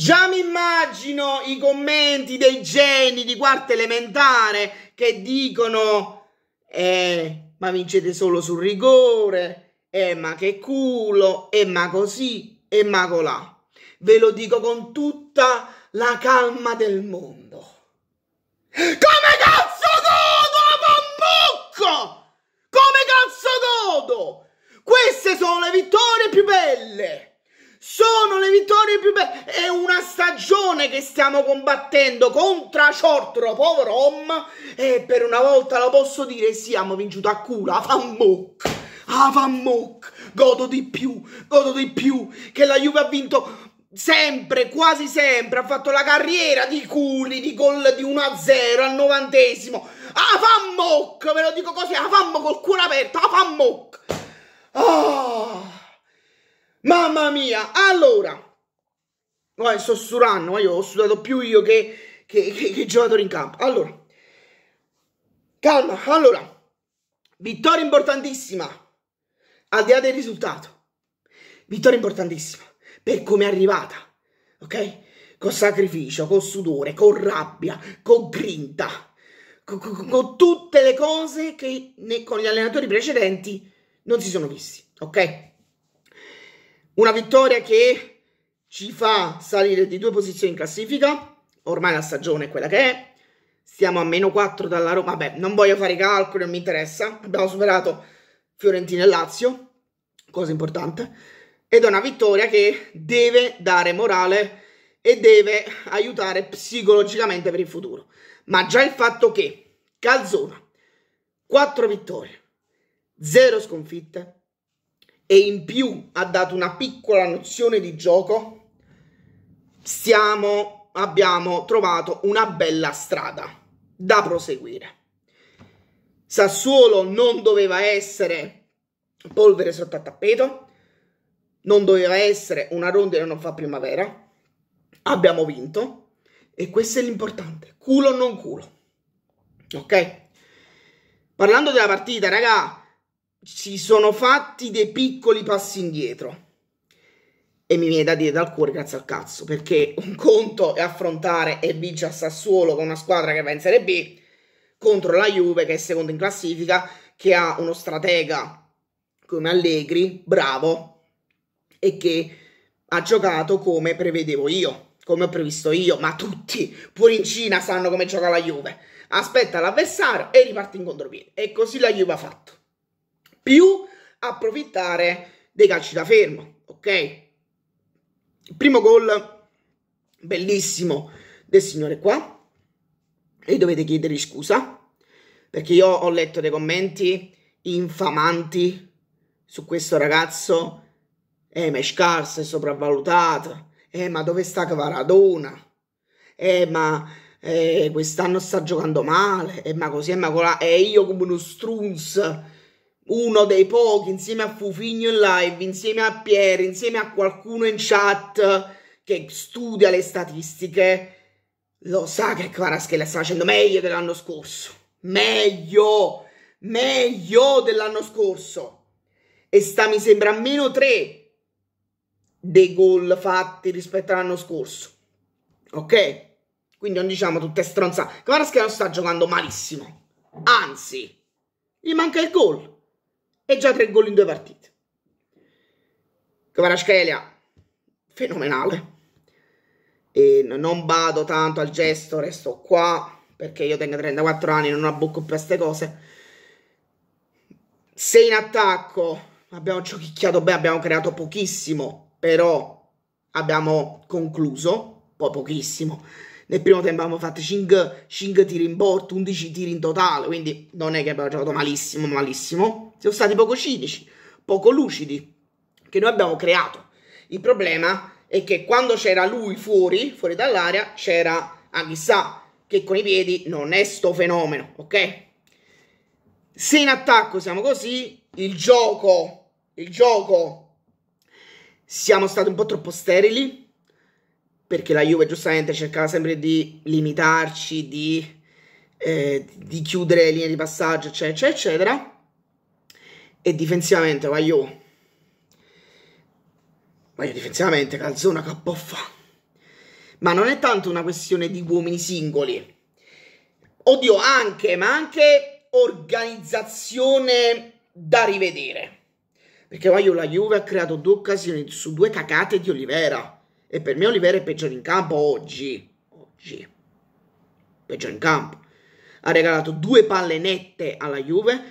Già mi immagino i commenti dei geni di quarta elementare che dicono: Eh, ma vincete solo sul rigore, eh, ma che culo, eh, ma così, eh, ma colà. Ve lo dico con tutta la calma del mondo. Come cazzo godo, a mammocco! Come cazzo godo! Queste sono le vittorie più belle! sono le vittorie più belle. È una stagione che stiamo combattendo contro Ciortro, povero Om. E per una volta lo posso dire, sì, abbiamo vinto a culo, a fanmoc, A fanmoc. Godo di più, godo di più. Che la Juve ha vinto sempre, quasi sempre, ha fatto la carriera di culi, di gol di 1-0 al novantesimo. fanmoc, ve lo dico così, a fanmoc col cuore aperto, a fanmoc. Oh. Ah. Mamma mia! Allora, vai, sto sudando, ma io ho sudato più io che, che, che, che giocatori in campo. Allora, calma, allora, vittoria importantissima, al di là del risultato. Vittoria importantissima, per come è arrivata, ok? Con sacrificio, con sudore, con rabbia, con grinta, con, con, con tutte le cose che ne, con gli allenatori precedenti non si sono visti, ok? Una vittoria che ci fa salire di due posizioni in classifica, ormai la stagione è quella che è, stiamo a meno 4 dalla Roma, vabbè non voglio fare i calcoli, non mi interessa, abbiamo superato Fiorentina e Lazio, cosa importante, ed è una vittoria che deve dare morale e deve aiutare psicologicamente per il futuro. Ma già il fatto che Calzona, 4 vittorie, 0 sconfitte, e in più ha dato una piccola nozione di gioco, stiamo, abbiamo trovato una bella strada da proseguire. Sassuolo non doveva essere polvere sotto a tappeto, non doveva essere una ronda che non fa primavera. Abbiamo vinto e questo è l'importante, culo o non culo. Ok? Parlando della partita, raga, si sono fatti dei piccoli passi indietro. E mi viene da dire dal cuore grazie al cazzo, perché un conto è affrontare e vince a Sassuolo con una squadra che va in Serie B contro la Juve che è secondo in classifica, che ha uno stratega come Allegri, bravo, e che ha giocato come prevedevo io, come ho previsto io, ma tutti, pure in Cina, sanno come gioca la Juve. Aspetta l'avversario e riparte in contropiede. E così la Juve ha fatto più approfittare dei calci da fermo, ok? primo gol bellissimo del signore qua e dovete chiedere scusa perché io ho letto dei commenti infamanti su questo ragazzo eh ma è scarso, è sopravvalutato eh ma dove sta Cavaradona eh ma eh, quest'anno sta giocando male eh ma così, eh ma colà eh io come uno strunz uno dei pochi insieme a Fufigno in live, insieme a Pier, insieme a qualcuno in chat che studia le statistiche, lo sa che Kvaratskhelia la sta facendo meglio dell'anno scorso. Meglio! Meglio dell'anno scorso. E sta, mi sembra, a meno 3 dei gol fatti rispetto all'anno scorso. Ok? Quindi non diciamo tutte stronzate. Kvaratskhelia non sta giocando malissimo. Anzi, gli manca il gol e già tre gol in due partite. Kvaratskhelia, fenomenale. E non vado tanto al gesto, resto qua perché io tengo 34 anni, e non abbucco più queste cose. Se in attacco abbiamo giochicchiato bene, abbiamo creato pochissimo, però abbiamo concluso, poi pochissimo. Nel primo tempo abbiamo fatto 5, 5 tiri in porto, 11 tiri in totale, quindi non è che abbiamo giocato malissimo, malissimo. Siamo stati poco cinici, poco lucidi, che noi abbiamo creato. Il problema è che quando c'era lui fuori, fuori dall'area, c'era Anghissà, che con i piedi non è sto fenomeno, ok? Se in attacco siamo così, il gioco, il gioco, siamo stati un po' troppo sterili, perché la Juve giustamente cercava sempre di limitarci, di, eh, di chiudere le linee di passaggio, eccetera, eccetera, eccetera. E difensivamente, Vaio, Vaio difensivamente, calzona cappoffa. Ma non è tanto una questione di uomini singoli. Oddio, anche, ma anche organizzazione da rivedere. Perché Vaio la Juve ha creato due occasioni su due cacate di Olivera e per me Olivera è peggiore in campo oggi. Oggi. Peggiore in campo. Ha regalato due palle nette alla Juve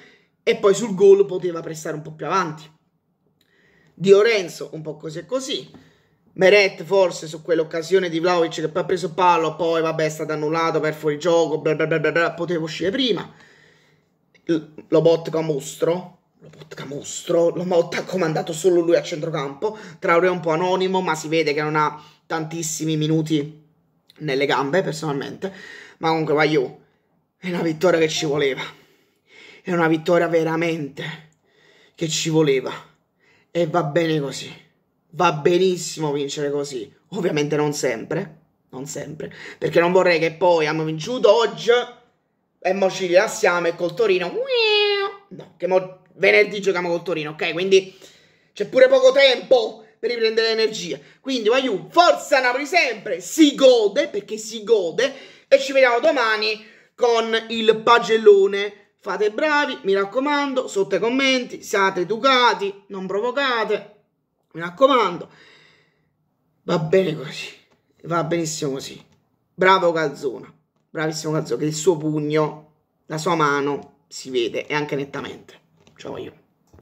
e poi sul gol poteva prestare un po' più avanti. Di Lorenzo un po' così e così. Meret forse su quell'occasione di Vlaovic che poi ha preso palo, poi vabbè è stato annullato per fuori gioco, bla bla bla bla, poteva uscire prima. L- Lobotka mostro, lo porta mostro, lo ha comandato solo lui a centrocampo, Traoré è un po' anonimo, ma si vede che non ha tantissimi minuti nelle gambe personalmente, ma comunque Guagliù è una vittoria che ci voleva, è una vittoria veramente che ci voleva e va bene così, va benissimo vincere così, ovviamente non sempre, non sempre, perché non vorrei che poi abbiamo vinto Dodge e mo ci rilassiamo e col Torino, no, che mo venerdì giochiamo col Torino, ok? Quindi c'è pure poco tempo per riprendere energia. Quindi, Maiu, forza Napoli sempre, si gode perché si gode e ci vediamo domani con il pagellone. Fate bravi, mi raccomando, sotto i commenti, siate educati, non provocate, mi raccomando. Va bene così, va benissimo così. Bravo Calzona, bravissimo Calzona, che il suo pugno, la sua mano si vede e anche nettamente. d r